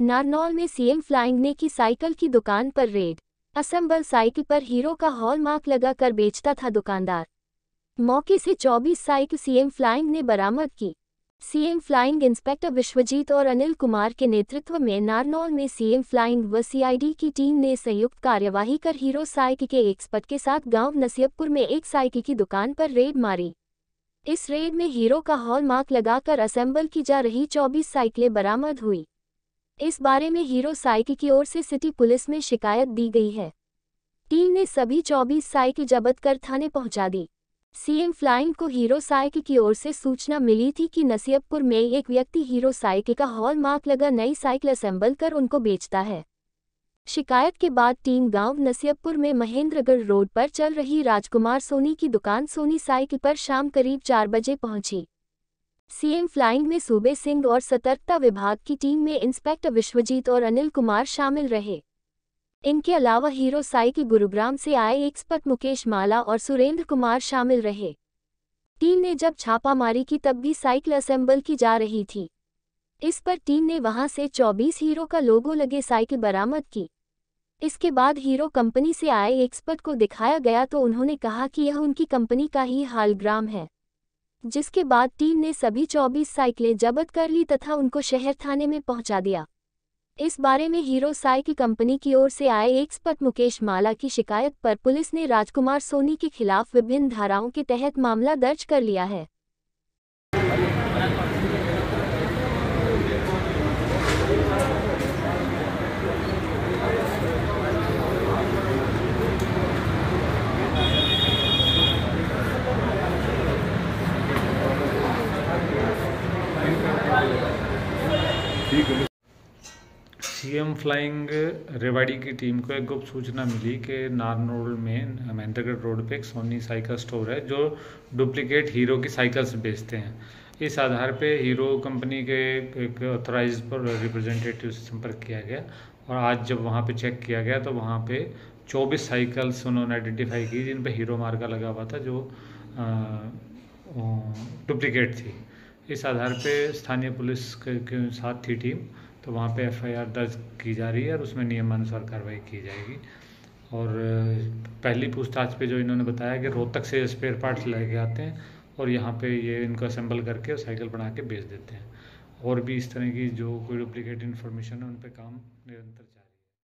नारनौल में CM flying ने की साइकिल की दुकान पर रेड असम्बल साइकिल पर हीरो का हॉलमार्क लगाकर बेचता था दुकानदार मौके से 24 साइकिल सीएम फ्लाइंग ने बरामद की सीएम फ्लाइंग इंस्पेक्टर विश्वजीत और अनिल कुमार के नेतृत्व में नारनौल में सीएम फ्लाइंग व सीआईडी की टीम ने संयुक्त कार्यवाही कर हीरो साइकिल के एक्सपर्ट के साथ गांव नसीबपुर में एक साइकिल की दुकान पर रेड मारी इस रेड में हीरो का हॉलमार्क लगाकर असेंबल की जा रही 24 साइकिलें बरामद हुई इस बारे में हीरो साइक की ओर से सिटी पुलिस में शिकायत दी गई है टीम ने सभी 24 साइकिल जबत कर थाने पहुंचा दी सीएम फ्लाइंग को हीरो साइक की ओर से सूचना मिली थी कि नसीबपुर में एक व्यक्ति हीरो साइक का हॉल मार्क लगा नई साइकिल असेंबल कर उनको बेचता है शिकायत के बाद टीम गांव नसीबपुर में महेंद्रगढ़ रोड पर चल रही राजकुमार सोनी की दुकान सोनी साइकिल पर शाम करीब चार बजे पहुंची सीएम फ्लाइंग में सूबे सिंह और सतर्कता विभाग की टीम में इंस्पेक्टर विश्वजीत और अनिल कुमार शामिल रहे इनके अलावा हीरो साइकिल गुरुग्राम से आए एक्सपर्ट मुकेश माला और सुरेंद्र कुमार शामिल रहे टीम ने जब छापामारी की तब भी साइकिल असेंबल की जा रही थी इस पर टीम ने वहां से 24 हीरो का लोगो लगे साइकिल बरामद की इसके बाद हीरो कंपनी से आए एक्सपर्ट को दिखाया गया तो उन्होंने कहा कि यह उनकी कंपनी का ही हालग्राम है जिसके बाद टीम ने सभी 24 साइकिलें जब्त कर ली तथा उनको शहर थाने में पहुंचा दिया इस बारे में हीरो साइकिल कंपनी की ओर से आए एक्सपर्ट मुकेश माला की शिकायत पर पुलिस ने राजकुमार सोनी के खिलाफ विभिन्न धाराओं के तहत मामला दर्ज कर लिया है सीएम फ्लाइंग रेवाड़ी की टीम को एक गुप्त सूचना मिली कि नारनोल में महेंद्रगढ़ रोड पे एक सोनी साइकिल स्टोर है जो डुप्लीकेट हीरो की साइकिल्स बेचते हैं इस आधार पे हीरो कंपनी के एक ऑथोराइज पर रिप्रेजेंटेटिव से संपर्क किया गया और आज जब वहाँ पे चेक किया गया तो वहाँ पे 24 साइकिल्स उन्होंने आइडेंटिफाई की जिन पर हीरो मार्का लगा हुआ था जो डुप्लीकेट थी इस आधार पे स्थानीय पुलिस के साथ थी टीम तो वहाँ पे एफआईआर दर्ज की जा रही है और उसमें नियमानुसार कार्रवाई की जाएगी और पहली पूछताछ पे जो इन्होंने बताया कि रोहतक से स्पेयर पार्ट्स लेके आते हैं और यहाँ पे ये इनको असेंबल करके साइकिल बना के बेच देते हैं और भी इस तरह की जो कोई डुप्लीकेट इन्फॉर्मेशन है उन पर काम निरंतर